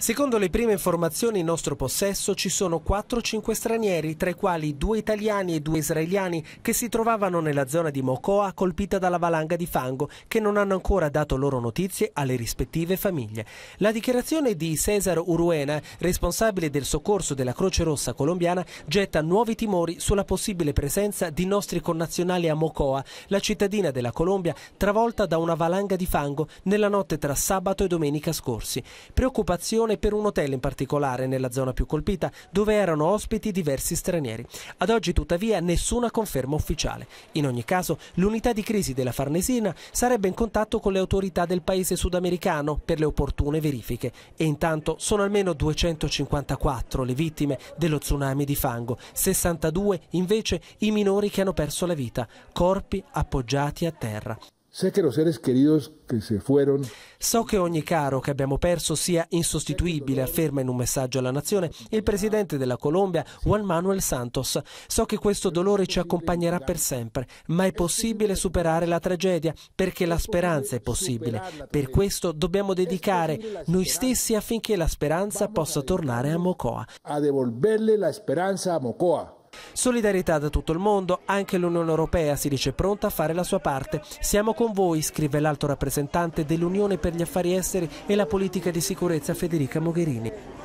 Secondo le prime informazioni in nostro possesso ci sono 4-5 stranieri, tra i quali due italiani e due israeliani, che si trovavano nella zona di Mocoa colpita dalla valanga di fango, che non hanno ancora dato loro notizie alle rispettive famiglie. La dichiarazione di Cesar Uruena, responsabile del soccorso della Croce Rossa colombiana, getta nuovi timori sulla possibile presenza di nostri connazionali a Mocoa, la cittadina della Colombia travolta da una valanga di fango nella notte tra sabato e domenica scorsi. Preoccupazione segnalazione per un hotel in particolare nella zona più colpita, dove erano ospiti diversi stranieri. Ad oggi tuttavia nessuna conferma ufficiale. In ogni caso, l'unità di crisi della Farnesina sarebbe in contatto con le autorità del paese sudamericano per le opportune verifiche e intanto sono almeno 254 le vittime dello tsunami di fango, 62 invece i minori che hanno perso la vita, corpi appoggiati a terra. Sé que los seres queridos que se fueron So che ogni caro che abbiamo perso sia insostituibile, afferma in un messaggio alla nazione il presidente della Colombia Juan Manuel Santos. So che questo dolore ci accompagnerà per sempre, ma è possibile superare la tragedia perché la speranza è possibile. Per questo dobbiamo dedicare noi stessi affinché la speranza possa tornare a Mocoa. A devolverle la speranza a Mocoa. Solidarietà da tutto il mondo, anche l'Unione Europea si dice pronta a fare la sua parte. Siamo con voi, scrive l'alto rappresentante dell'Unione per gli affari esteri e la politica di sicurezza Federica Mogherini.